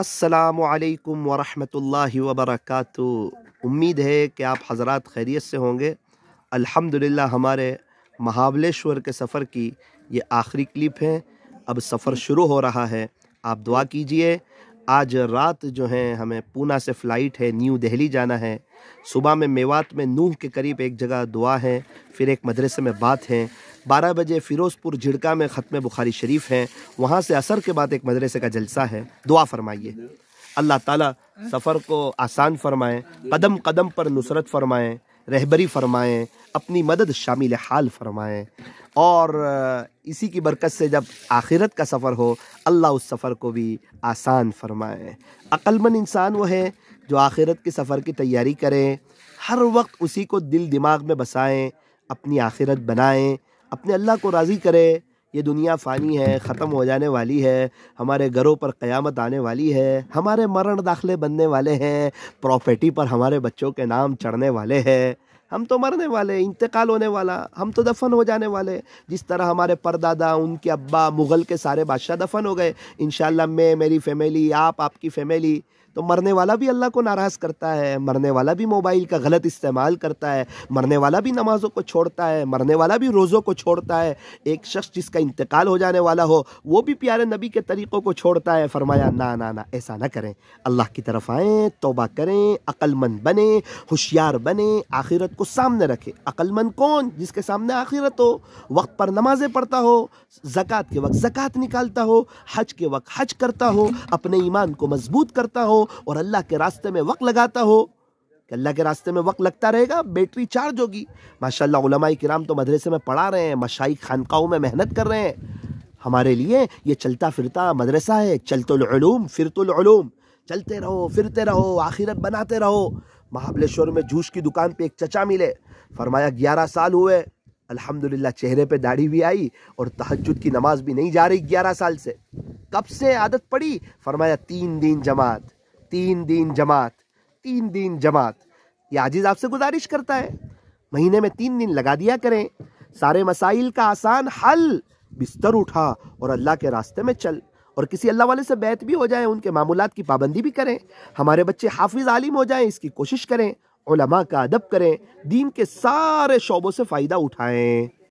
असलकम वरहमल वबरक उम्मीद है कि आप हजरात खैरियत से होंगे अल्हम्दुलिल्लाह हमारे महाबलेश्वर के सफ़र की ये आखिरी क्लिप है अब सफ़र शुरू हो रहा है आप दुआ कीजिए आज रात जो है हमें पूना से फ़्लाइट है न्यू दिल्ली जाना है सुबह में मेवात में नूह के करीब एक जगह दुआ है फिर एक मदरसे में बात है बारह बजे फ़िरोज़पुर झिड़का में ख़त्म बुखारी शरीफ है वहाँ से असर के बाद एक मदरसे का जलसा है दुआ फरमाइए अल्लाह ताला सफ़र को आसान फरमाएँ कदम कदम पर नुसरत फरमाएँ रहबरी फरमाएँ अपनी मदद शामिल हाल फरमाएँ और इसी की बरकत से जब आखिरत का सफ़र हो अल्लाह उस सफ़र को भी आसान फरमाएं अक्लमंद इंसान वो है जो आखिरत के सफ़र की तैयारी करें हर वक्त उसी को दिल दिमाग में बसाएं अपनी आखिरत बनाएं अपने अल्लाह को राज़ी करें ये दुनिया फ़ानी है ख़त्म हो जाने वाली है हमारे घरों पर क़यामत आने वाली है हमारे मरण दाखले बनने वाले हैं प्रॉपर्टी पर हमारे बच्चों के नाम चढ़ने वाले हैं हम तो मरने वाले इंतकाल होने वाला हम तो दफन हो जाने वाले जिस तरह हमारे परदादा उनके अब्बा मुग़ल के सारे बादशाह दफन हो गए इन मैं मेरी फैमिली आप आपकी फैमिली तो मरने वाला भी अल्लाह को नाराज़ करता है मरने वाला भी मोबाइल का गलत इस्तेमाल करता है मरने वाला भी नमाज़ों को छोड़ता है मरने वाला भी रोज़ों को छोड़ता है एक शख्स जिसका इंतकाल हो जाने वाला हो वो भी प्यारे नबी के तरीक़ों को छोड़ता है फरमाया ना ना ना ऐसा ना करें अल्लाह की तरफ आएँ तोबा करें अक्लमंद बने होशियार बने आखिरत को सामने रखें अक्लमंद कौन जिसके सामने आखिरत हो वक्त पर नमाज़ें पढ़ता हो ज़क़़त के वक्त ज़क़़त निकालता हो हज के वक्त हज करता हो अपने ईमान को मजबूत करता हो और अल्लाह के रास्ते में वक्त लगाता हो अल्लाह के रास्ते में वक्त लगता रहेगा बैटरी चार्ज होगी माशाल्लाह उलमाई कराम तो मदरसे में पढ़ा रहे हैं मशाई खानकाओं में मेहनत कर रहे हैं हमारे लिए ये चलता फिरता मदरसा है चलतुलूम फिरतुलूम चलते रहो फिरते रहो आखिरत बनाते रहो महाबलेश्वर में जूस की दुकान पे एक चचा मिले फरमाया ग्यारह साल हुए अल्हम्दुलिल्लाह चेहरे पे दाढ़ी भी आई और तहजद की नमाज भी नहीं जा रही ग्यारह साल से कब से आदत पड़ी फरमाया तीन दिन जमात तीन दिन जमात तीन दिन जमात ये आजिज़ आपसे गुजारिश करता है महीने में तीन दिन लगा दिया करें सारे मसाइल का आसान हल बिस्तर उठा और अल्लाह के रास्ते में चल और किसी अल्लाह वाले से बैत भी हो जाए उनके मामूलत की पाबंदी भी करें हमारे बच्चे हाफिज आलिम हो जाएं इसकी कोशिश करें उलमा का अदब करें दीन के सारे शोबों से फ़ायदा उठाएं